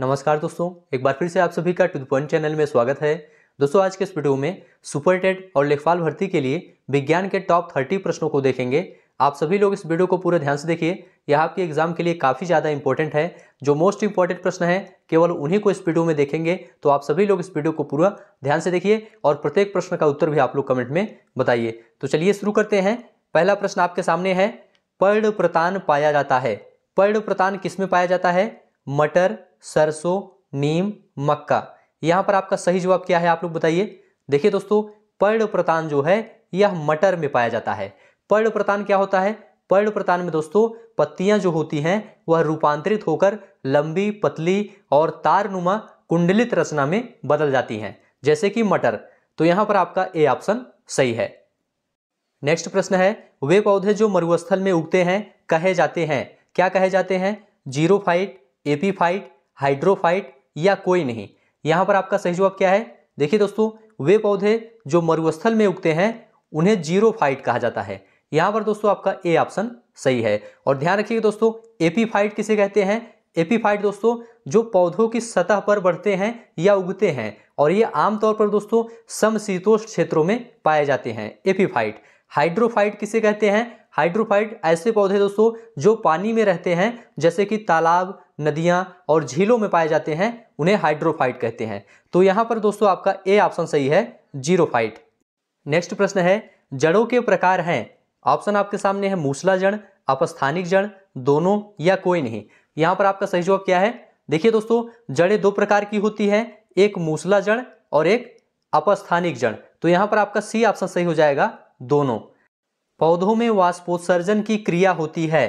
नमस्कार दोस्तों एक बार फिर से आप सभी का टू द पॉइंट चैनल में स्वागत है दोस्तों आज के इस वीडियो में सुपर टेट और लेखपाल भर्ती के लिए विज्ञान के टॉप थर्टी प्रश्नों को देखेंगे आप सभी लोग इस वीडियो को पूरे ध्यान से देखिए यह आपके एग्जाम के लिए काफ़ी ज़्यादा इंपॉर्टेंट है जो मोस्ट इंपॉर्टेंट प्रश्न है केवल उन्हीं को इस वीडियो में देखेंगे तो आप सभी लोग इस वीडियो को पूरा ध्यान से देखिए और प्रत्येक प्रश्न का उत्तर भी आप लोग कमेंट में बताइए तो चलिए शुरू करते हैं पहला प्रश्न आपके सामने है पर्ण प्रतान पाया जाता है पर्ण प्रतान किस में पाया जाता है मटर सरसों नीम मक्का यहां पर आपका सही जवाब क्या है आप लोग बताइए देखिए दोस्तों पर्ण प्रतान जो है यह मटर में पाया जाता है पर्ण प्रतान क्या होता है पर्ण प्रतान में दोस्तों पत्तियां जो होती हैं वह रूपांतरित होकर लंबी पतली और तारनुमा कुंडलित रचना में बदल जाती हैं जैसे कि मटर तो यहां पर आपका ए ऑप्शन सही है नेक्स्ट प्रश्न है वे पौधे जो मरुस्थल में उगते हैं कहे जाते हैं क्या कहे जाते हैं एपी फाइट हाइड्रोफाइट या कोई नहीं यहाँ पर आपका सही जवाब क्या है देखिए दोस्तों वे पौधे जो मरुस्थल में उगते हैं उन्हें जीरोफाइट कहा जाता है यहाँ पर दोस्तों आपका ए ऑप्शन सही है और ध्यान रखिएगा दोस्तों एपीफाइट किसे कहते हैं एपीफाइट दोस्तों जो पौधों की सतह पर बढ़ते हैं या उगते हैं और ये आमतौर पर दोस्तों समशीतोष्ण क्षेत्रों में पाए जाते हैं एपीफाइट हाइड्रोफाइट किसे कहते हैं हाइड्रोफाइट ऐसे पौधे दोस्तों जो पानी में रहते हैं जैसे कि तालाब नदियाँ और झीलों में पाए जाते हैं उन्हें हाइड्रोफाइट कहते हैं तो यहाँ पर दोस्तों आपका ए ऑप्शन सही है जीरोफाइट नेक्स्ट प्रश्न है जड़ों के प्रकार हैं ऑप्शन आपके सामने है मूसला जड़ अपस्थानिक जड़ दोनों या कोई नहीं यहाँ पर आपका सही जवाब क्या है देखिए दोस्तों जड़ें दो प्रकार की होती हैं एक मूसला जड़ और एक अपस्थानिक जड़ तो यहां पर आपका सी ऑप्शन सही हो जाएगा दोनों पौधों में वाष्पोत्सर्जन की क्रिया होती है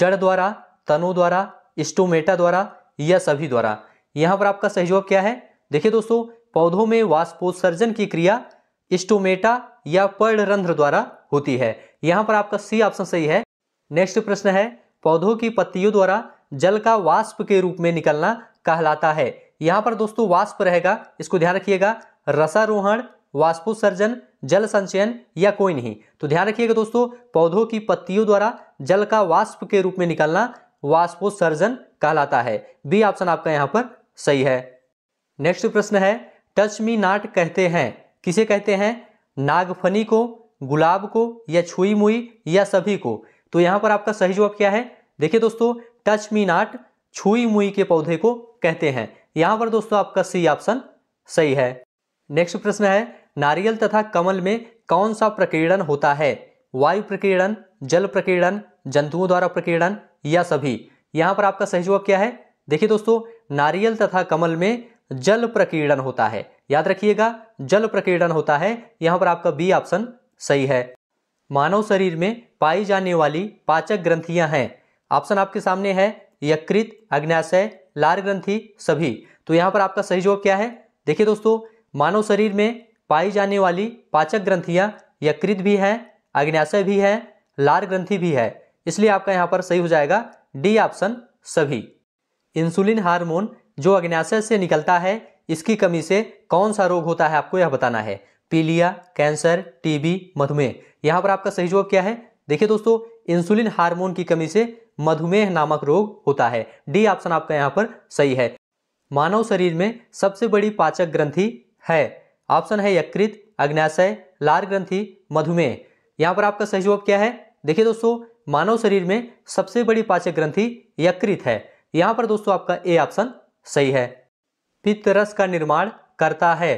जड़ द्वारा तनु द्वारा स्टोमेटा द्वारा या सभी द्वारा यहाँ पर आपका सही जवाब क्या है देखिए दोस्तों पौधों में वाष्पोत्सर्जन की क्रिया स्टोमेटा या पर्णरंध्र द्वारा होती है यहां पर आपका सी ऑप्शन सही है नेक्स्ट प्रश्न है पौधों की पत्तियों द्वारा जल का वाष्प के रूप में निकलना कहलाता है यहां पर दोस्तों वाष्प रहेगा इसको ध्यान रखिएगा रसारोहण वाष्पोत्सर्जन जल संचयन या कोई नहीं तो ध्यान रखिएगा दोस्तों पौधों की पत्तियों द्वारा जल का वाष्प के रूप में निकलना वाष्पोत्सर्जन कहलाता है बी ऑप्शन आपका यहां पर सही है नेक्स्ट प्रश्न है टच मी नाट कहते हैं किसे कहते हैं नागफनी को गुलाब को या छुई मुई या सभी को तो यहां पर आपका सही जवाब क्या है देखिए दोस्तों टच मी नाट छुई मुई के पौधे को कहते हैं यहां पर दोस्तों आपका सी ऑप्शन सही है नेक्स्ट प्रश्न है नारियल तथा कमल में कौन सा प्रकीर्णन होता है वायु प्रकीर्णन जल प्रकीर्णन जंतुओं द्वारा प्रकीर्णन या सभी यहाँ पर आपका सही जवाब क्या है देखिए दोस्तों नारियल तथा कमल में जल प्रकीर्णन होता है याद रखिएगा जल प्रकीर्णन होता है यहां पर आपका बी ऑप्शन सही है मानव शरीर में पाई जाने वाली पाचक ग्रंथियां हैं ऑप्शन आपके सामने है यकृत अग्नाशय लार ग्रंथी सभी तो यहाँ पर आपका सही जवाब क्या है देखिए दोस्तों मानव शरीर में पाई जाने वाली पाचक ग्रंथियाँ यकृत भी है अग्नाशय भी है लार ग्रंथी भी है इसलिए आपका यहाँ पर सही हो जाएगा डी ऑप्शन सभी इंसुलिन हार्मोन जो अग्नाशय से निकलता है इसकी कमी से कौन सा रोग होता है आपको यह बताना है पीलिया कैंसर टीबी मधुमेह यहाँ पर आपका सही जवाब क्या है देखिए दोस्तों इंसुलिन हार्मोन की कमी से मधुमेह नामक रोग होता है डी ऑप्शन आपका यहाँ पर सही है मानव शरीर में सबसे बड़ी पाचक ग्रंथि है ऑप्शन है यकृत अग्नाशय लार ग्रंथि मधुमेह यहाँ पर आपका सही जवाब क्या है देखिए दोस्तों मानव शरीर में सबसे बड़ी पाचक ग्रंथि यकृत है यहाँ पर दोस्तों आपका ए ऑप्शन सही है पित्त रस का निर्माण करता है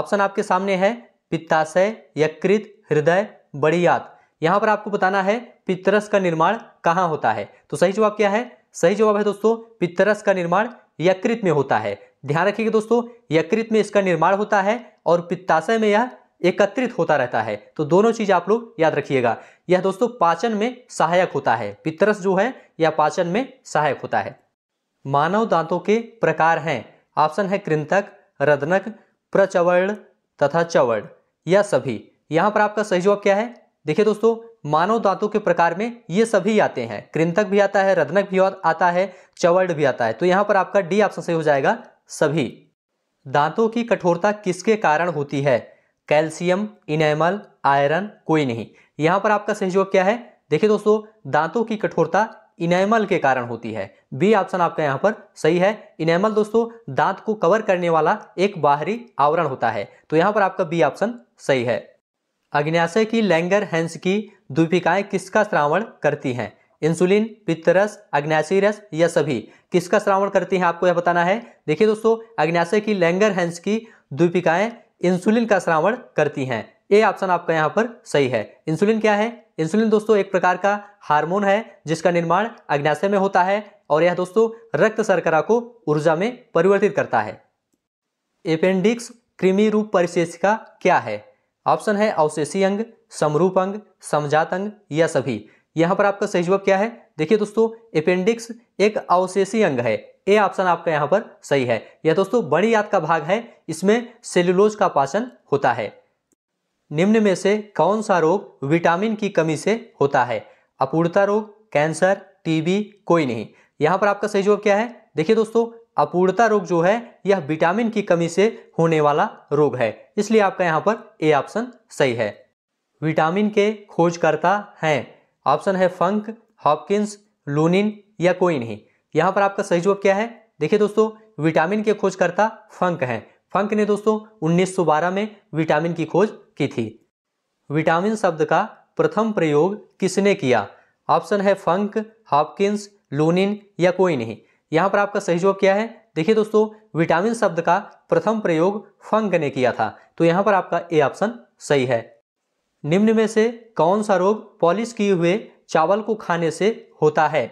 ऑप्शन आपके सामने है पित्ताशय यकृत हृदय बड़ियात यहां पर आपको बताना है पितरस का निर्माण कहाँ होता है तो सही जवाब क्या है सही जवाब है दोस्तों पितरस का निर्माण यकृत में होता है ध्यान रखिएगा दोस्तों यकृत में इसका निर्माण होता है और पित्ताशय में यह एकत्रित होता रहता है तो दोनों चीज आप लोग याद रखिएगा यह दोस्तों पाचन में सहायक होता है पितरस जो है यह पाचन में सहायक होता है मानव दांतों के प्रकार हैं ऑप्शन है कृंतक रदनक प्रचवर्ण तथा चवर्ण यह सभी यहाँ पर आपका सही जवाब क्या है देखिए दोस्तों मानव दांतों के प्रकार में ये सभी आते हैं कृंतक भी आता है रदनक भी आता है चवर्ड भी आता है तो यहाँ पर आपका डी ऑप्शन सही हो जाएगा सभी दांतों की कठोरता किसके कारण होती है कैल्शियम इनेमल आयरन कोई नहीं यहाँ पर आपका सही जवाब क्या है देखिए दोस्तों दांतों की कठोरता इनेमल के कारण होती है बी ऑप्शन आपका यहाँ पर सही है इनेमल दोस्तों दांत को कवर करने वाला एक बाहरी आवरण होता है तो यहाँ पर आपका बी ऑप्शन सही है अग्न्याशय की लैंगर हैंस की द्वीपिकाएं किसका श्रावण करती हैं इंसुलिन पित्तरस अग्नाशय रस या सभी किसका श्रावण करती हैं आपको यह बताना है देखिए दोस्तों अग्न्याशय की लैंगर हैंस की द्वीपिकाएं इंसुलिन का श्रावण करती हैं ये ऑप्शन आपका यहाँ पर सही है इंसुलिन क्या है इंसुलिन दोस्तों एक प्रकार का हार्मोन है जिसका निर्माण अग्न्याशय में होता है और यह दोस्तों रक्त शर्करा को ऊर्जा में परिवर्तित करता है एपेंडिक्स कृमि रूप परिशेषिका क्या है ऑप्शन है अवशेषी अंग समरूप अंग समझात अंग या सभी यहाँ पर आपका सही जवाब क्या है देखिए दोस्तों अपेंडिक्स एक अवशेषी अंग है ए ऑप्शन आपका यहाँ पर सही है यह दोस्तों बड़ी याद का भाग है इसमें सेल्युलोज का पाचन होता है निम्न में से कौन सा रोग विटामिन की कमी से होता है अपूर्णता रोग कैंसर टीबी कोई नहीं यहाँ पर आपका सही जवाब क्या है देखिए दोस्तों अपूर्णता रोग जो है यह विटामिन की कमी से होने वाला रोग है इसलिए आपका यहाँ पर ए ऑप्शन सही है विटामिन के खोजकर्ता हैं ऑप्शन है फंक हॉपकिंस लूनिन या कोई नहीं यहाँ पर आपका सही जवाब क्या है देखिए दोस्तों विटामिन के खोजकर्ता फंक हैं फंक ने दोस्तों 1912 में विटामिन की खोज की थी विटामिन शब्द का प्रथम प्रयोग किसने किया ऑप्शन है फंक हॉपकिंस लूनिन या कोई नहीं यहाँ पर आपका सही जवाब क्या है देखिए दोस्तों विटामिन शब्द का प्रथम प्रयोग फंक ने किया था तो यहां पर आपका ए ऑप्शन सही है निम्न में से कौन सा रोग पॉलिश किए हुए चावल को खाने से होता है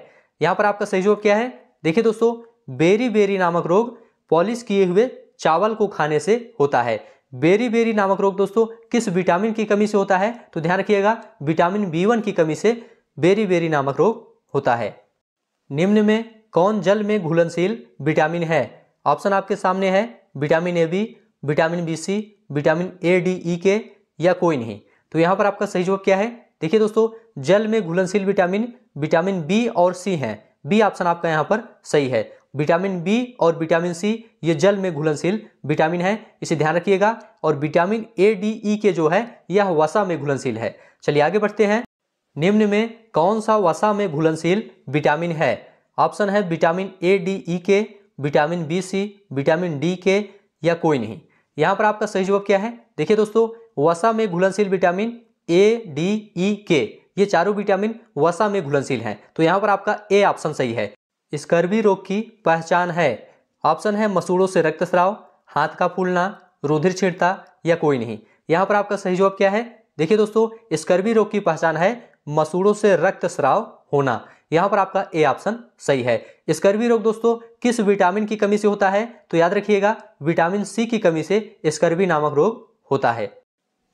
यहां पर आपका सही जवाब क्या है देखिए दोस्तों बेरी बेरी नामक रोग पॉलिश किए हुए चावल को खाने से होता है बेरी बेरी नामक रोग दोस्तों किस विटामिन की कमी से होता है तो ध्यान रखिएगा विटामिन बी वन की कमी से बेरी बेरी नामक रोग होता है निम्न में कौन जल में घुलनशील विटामिन है ऑप्शन आपके सामने है vitamin A B vitamin B C vitamin A D E K या कोई नहीं तो यहाँ पर आपका सही जवाब क्या है देखिए दोस्तों जल में घुलनशील विटामिन विटामिन बी और सी हैं बी ऑप्शन आपका यहाँ पर सही है विटामिन बी और विटामिन सी ये जल में घुलनशील विटामिन है इसे ध्यान रखिएगा और विटामिन ए डी ई के जो है यह वसा में घुलनशील है चलिए आगे बढ़ते हैं निम्न में कौन सा वसा में घुलनशील विटामिन है ऑप्शन है vitamin A D E K vitamin B C vitamin D K या कोई नहीं यहाँ पर आपका सही जवाब क्या है देखिए दोस्तों वसा में घुलनशील विटामिन ए डी ई के ये चारों विटामिन वसा में घुलनशील हैं तो यहाँ पर आपका ए ऑप्शन सही है स्कर्वी रोग की पहचान है ऑप्शन है मसूड़ों से रक्तस्राव हाथ का फूलना रुधिर छिड़ता या कोई नहीं यहाँ पर आपका सही जवाब क्या है देखिए दोस्तों स्कर्वी रोग की पहचान है मसूड़ों से रक्तस्राव होना यहां पर आपका ए ऑप्शन सही है स्कर्वी रोग दोस्तों किस विटामिन की कमी से होता है तो याद रखिएगा विटामिन सी की कमी से स्कर्वी नामक रोग होता है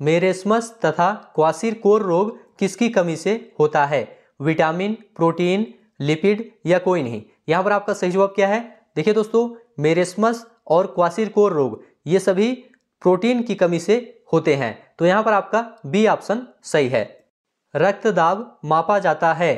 मेरेस्मस तथा क्वासिर कोर रोग किसकी कमी से होता है विटामिन प्रोटीन लिपिड या कोई नहीं यहां पर आपका सही जवाब क्या है देखिए दोस्तों मेरेस्मस और क्वासिर कोर रोग ये सभी प्रोटीन की कमी से होते हैं तो यहां पर आपका बी ऑप्शन सही है रक्त दाब मापा जाता है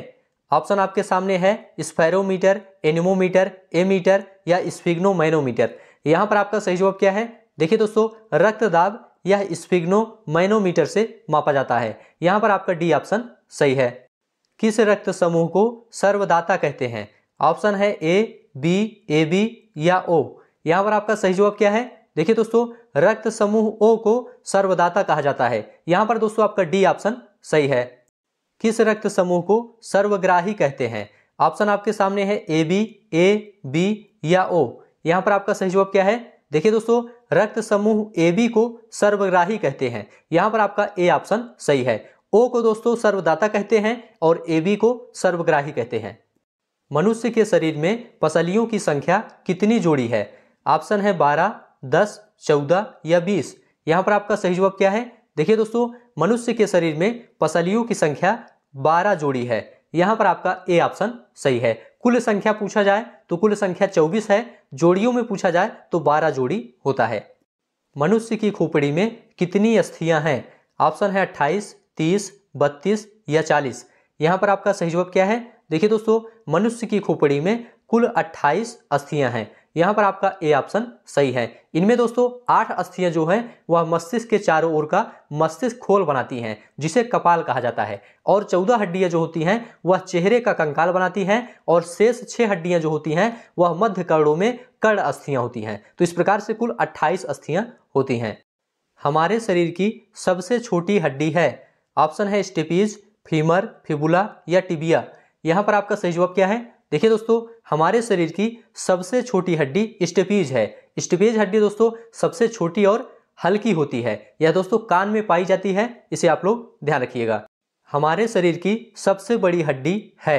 ऑप्शन आपके सामने है स्पैरोमीटर एनिमोमीटर एमीटर या स्फिग्नोमैनोमीटर यहाँ पर आपका सही जवाब क्या है देखिए दोस्तों रक्त दाब यह स्फिग्नोमैनोमीटर से मापा जाता है यहाँ पर आपका डी ऑप्शन सही है किस रक्त समूह को सर्वदाता कहते हैं ऑप्शन है ए बी ए बी या ओ यहाँ पर आपका सही जवाब क्या है देखिए दोस्तों रक्त समूह ओ को सर्वदाता कहा जाता है यहाँ पर दोस्तों आपका डी ऑप्शन सही है किस रक्त समूह को सर्वग्राही कहते हैं ऑप्शन आपके सामने है ए बी ए बी या ओ यहाँ पर आपका सही जवाब क्या है देखिए दोस्तों रक्त समूह ए बी को सर्वग्राही कहते हैं यहाँ पर आपका ए ऑप्शन सही है ओ को दोस्तों सर्वदाता कहते हैं और ए बी को सर्वग्राही कहते हैं मनुष्य के शरीर में पसलियों की संख्या कितनी जोड़ी है ऑप्शन है बारह दस चौदह या बीस यहाँ पर आपका सही जवाब क्या है देखिए दोस्तों मनुष्य के शरीर में पसलियों की संख्या बारह जोड़ी है यहां पर आपका ए ऑप्शन सही है कुल संख्या पूछा जाए तो कुल संख्या चौबीस है जोड़ियों में पूछा जाए तो बारह जोड़ी होता है मनुष्य की खोपड़ी में कितनी अस्थियां हैं ऑप्शन है अट्ठाईस तीस बत्तीस या चालीस यहां पर आपका सही जवाब क्या है देखिए दोस्तों मनुष्य की खोपड़ी में कुल 28 अस्थियां हैं यहाँ पर आपका ए ऑप्शन सही है इनमें दोस्तों आठ अस्थियां जो है वह मस्तिष्क के चारों ओर का मस्तिष्क खोल बनाती हैं जिसे कपाल कहा जाता है और चौदह हड्डियां जो होती हैं वह चेहरे का कंकाल बनाती हैं और शेष छः हड्डियां जो होती हैं वह मध्य कर्णों में कर्ण अस्थियां होती हैं तो इस प्रकार से कुल अट्ठाईस अस्थियां होती हैं हमारे शरीर की सबसे छोटी हड्डी है ऑप्शन है स्टेपीज फीमर फिबुला या टिबिया यहाँ पर आपका सही जवाब क्या है देखिए दोस्तों हमारे शरीर की सबसे छोटी हड्डी स्टेपीज है स्टेपीज हड्डी दोस्तों सबसे छोटी और हल्की होती है यह दोस्तों कान में पाई जाती है इसे आप लोग ध्यान रखिएगा हमारे शरीर की सबसे बड़ी हड्डी है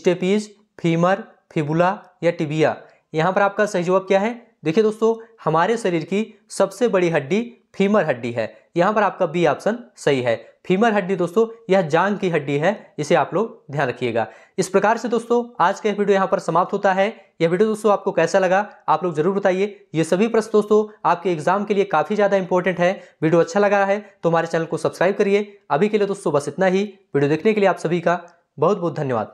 स्टेपीज फीमर फिबुला या टिबिया यहाँ पर आपका सही जवाब क्या है देखिए दोस्तों हमारे शरीर की सबसे बड़ी हड्डी फीमर हड्डी है यहाँ पर आपका बी ऑप्शन सही है फीमर हड्डी दोस्तों यह जांग की हड्डी है इसे आप लोग ध्यान रखिएगा इस प्रकार से दोस्तों आज का यह वीडियो यहाँ पर समाप्त होता है यह वीडियो दोस्तों आपको कैसा लगा आप लोग जरूर बताइए ये सभी प्रश्न दोस्तों आपके एग्जाम के लिए काफ़ी ज़्यादा इंपॉर्टेंट है वीडियो अच्छा लगा है तो हमारे चैनल को सब्सक्राइब करिए अभी के लिए दोस्तों बस इतना ही वीडियो देखने के लिए आप सभी का बहुत बहुत धन्यवाद